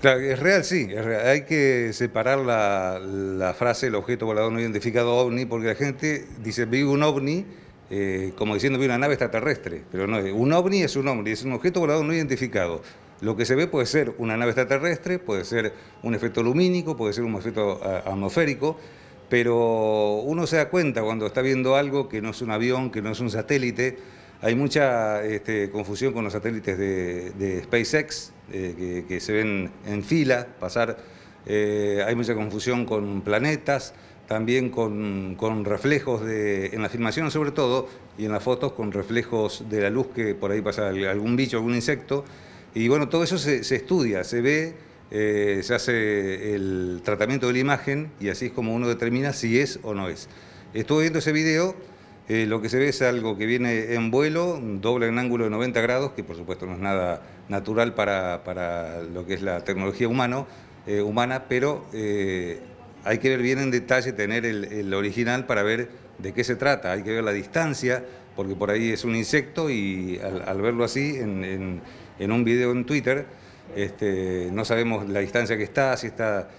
Claro, es real, sí, Hay que separar la, frase, el objeto volador no identificado ovni, porque la gente dice, vi un ovni, eh, como diciendo, vi una nave extraterrestre, pero no es. Un ovni es un ovni, es un objeto volador no identificado. Lo que se ve puede ser una nave extraterrestre, puede ser un efecto lumínico, puede ser un efecto atmosférico, pero uno se da cuenta cuando está viendo algo que no es un avión, que no es un satélite. Hay mucha este, confusión con los satélites de SpaceX, eh, que, se ven en fila, pasar, eh, hay mucha confusión con planetas, también con, reflejos de, en la filmación sobre todo, y en las fotos con reflejos de la luz que por ahí pasa algún bicho, algún insecto, y bueno, todo eso se, estudia, se ve, eh, se hace el tratamiento de la imagen y así es como uno determina si es o no es. Estuve viendo ese video eh, lo que se ve es algo que viene en vuelo, doble en ángulo de 90 grados, que por supuesto no es nada natural para, lo que es la tecnología humano, eh, humana, pero eh, hay que ver bien en detalle, tener el, original para ver de qué se trata, hay que ver la distancia, porque por ahí es un insecto y al, verlo así en, un video en Twitter, este, no sabemos la distancia que está, si está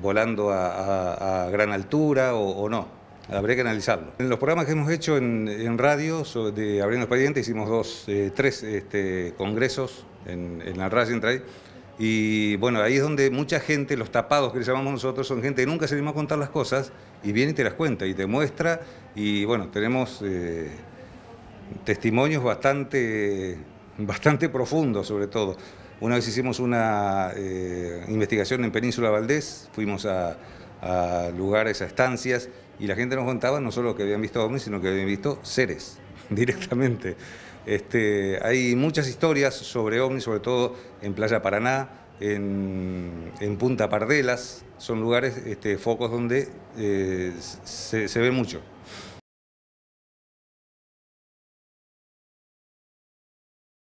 volando a, gran altura o no. Habría que analizarlo. En los programas que hemos hecho en, radio de Abriendo Expediente hicimos dos, eh, tres este, congresos en, la radio Y bueno, ahí es donde mucha gente, los tapados que le llamamos nosotros, son gente que nunca se animó a contar las cosas y viene y te las cuenta y te muestra. Y bueno, tenemos eh, testimonios bastante, bastante profundos sobre todo. Una vez hicimos una eh, investigación en Península Valdés, fuimos a, a lugares, a estancias, y la gente nos contaba no solo que habían visto ovnis, sino que habían visto seres directamente. Este, hay muchas historias sobre ovnis, sobre todo en Playa Paraná, en, Punta Pardelas, son lugares, este, focos donde eh, se ve mucho.